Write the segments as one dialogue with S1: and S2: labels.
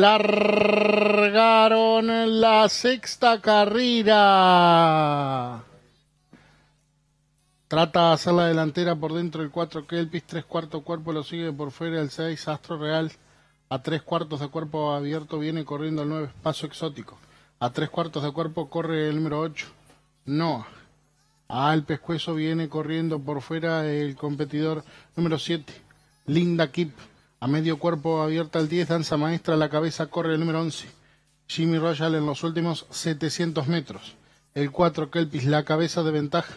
S1: largaron
S2: la sexta carrera. Trata de hacer la delantera por dentro el 4 Kelpis, 3 cuartos cuerpo lo sigue por fuera el 6 Astro Real. A 3 cuartos de cuerpo abierto viene corriendo el 9 Espacio Exótico. A 3 cuartos de cuerpo corre el número 8 Noah. Al pescuezo viene corriendo por fuera el competidor número 7 Linda Kip. A medio cuerpo abierta el 10, danza maestra, la cabeza corre el número 11. Jimmy Royal en los últimos 700 metros. El 4, Kelpis, la cabeza de ventaja.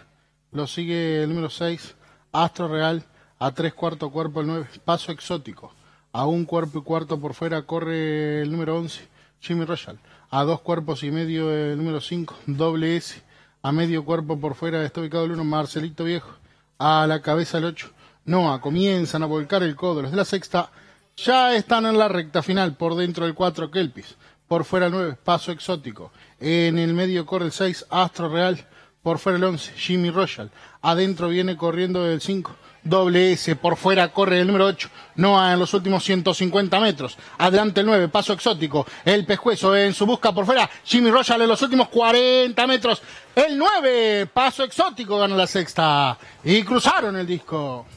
S2: Lo sigue el número 6, Astro Real. A 3 cuarto cuerpo el 9, Paso Exótico. A un cuerpo y cuarto por fuera corre el número 11, Jimmy Royal. A dos cuerpos y medio el número 5, Doble S. A medio cuerpo por fuera está ubicado el 1, Marcelito Viejo. A la cabeza el 8, Noah comienzan a volcar el codo. Los de la sexta ya están en la recta final. Por dentro del 4, Kelpis. Por fuera el 9, Paso Exótico. En el medio corre el 6, Astro Real. Por fuera el 11, Jimmy Royal. Adentro viene corriendo el 5, doble S. Por fuera corre el número 8, Noah en los últimos 150 metros. Adelante el 9, Paso Exótico. El pescuezo en su busca por fuera. Jimmy Royal en los últimos 40 metros. El 9, Paso Exótico gana la
S1: sexta. Y cruzaron el disco.